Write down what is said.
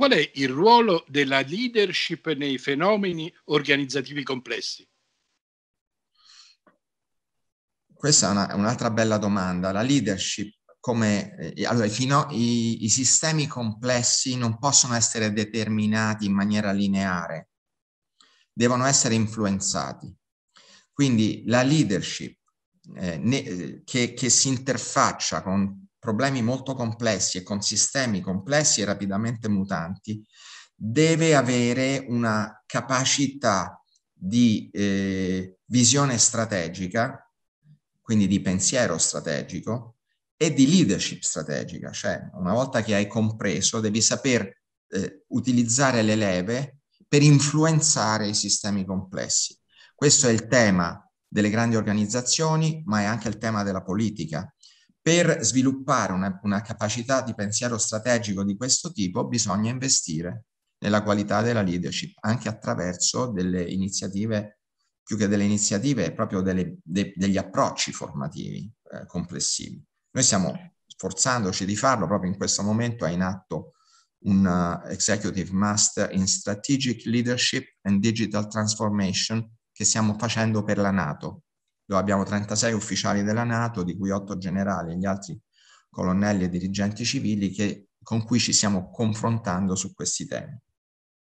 qual è il ruolo della leadership nei fenomeni organizzativi complessi? Questa è, una, un'altra bella domanda. La leadership, come eh, allora, fino, i, i sistemi complessi non possono essere determinati in maniera lineare, devono essere influenzati. Quindi la leadership eh, ne, eh, che, che si interfaccia con problemi molto complessi e con sistemi complessi e rapidamente mutanti, deve avere una capacità di eh, visione strategica, quindi di pensiero strategico e di leadership strategica, cioè una volta che hai compreso devi saper eh, utilizzare le leve per influenzare i sistemi complessi. Questo è il tema delle grandi organizzazioni, ma è anche il tema della politica per sviluppare una, una capacità di pensiero strategico di questo tipo bisogna investire nella qualità della leadership, anche attraverso delle iniziative, più che delle iniziative, proprio delle, de, degli approcci formativi eh, complessivi. Noi stiamo sforzandoci di farlo, proprio in questo momento è in atto un uh, Executive Master in Strategic Leadership and Digital Transformation che stiamo facendo per la Nato, dove abbiamo 36 ufficiali della Nato, di cui 8 generali e gli altri colonnelli e dirigenti civili che, con cui ci stiamo confrontando su questi temi.